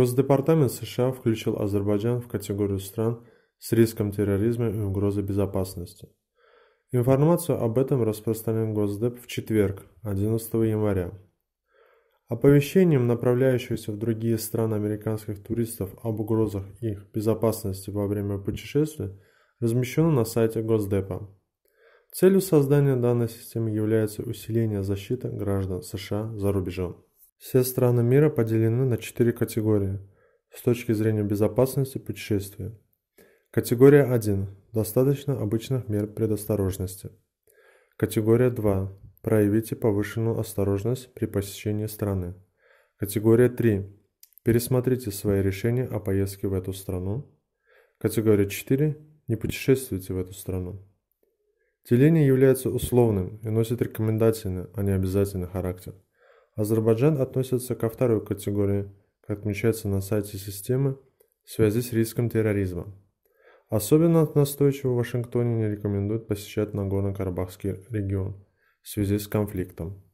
Госдепартамент США включил Азербайджан в категорию стран с риском терроризма и угрозы безопасности. Информацию об этом распространил Госдеп в четверг, 11 января. Оповещением направляющихся в другие страны американских туристов об угрозах их безопасности во время путешествия размещено на сайте Госдепа. Целью создания данной системы является усиление защиты граждан США за рубежом. Все страны мира поделены на четыре категории с точки зрения безопасности путешествия. Категория 1. Достаточно обычных мер предосторожности. Категория 2. Проявите повышенную осторожность при посещении страны. Категория 3. Пересмотрите свои решения о поездке в эту страну. Категория 4. Не путешествуйте в эту страну. Деление является условным и носит рекомендательный, а не обязательный характер – Азербайджан относится ко второй категории, как отмечается на сайте системы, в связи с риском терроризма. Особенно настойчиво в Вашингтоне не рекомендует посещать Нагорно-Карабахский регион в связи с конфликтом.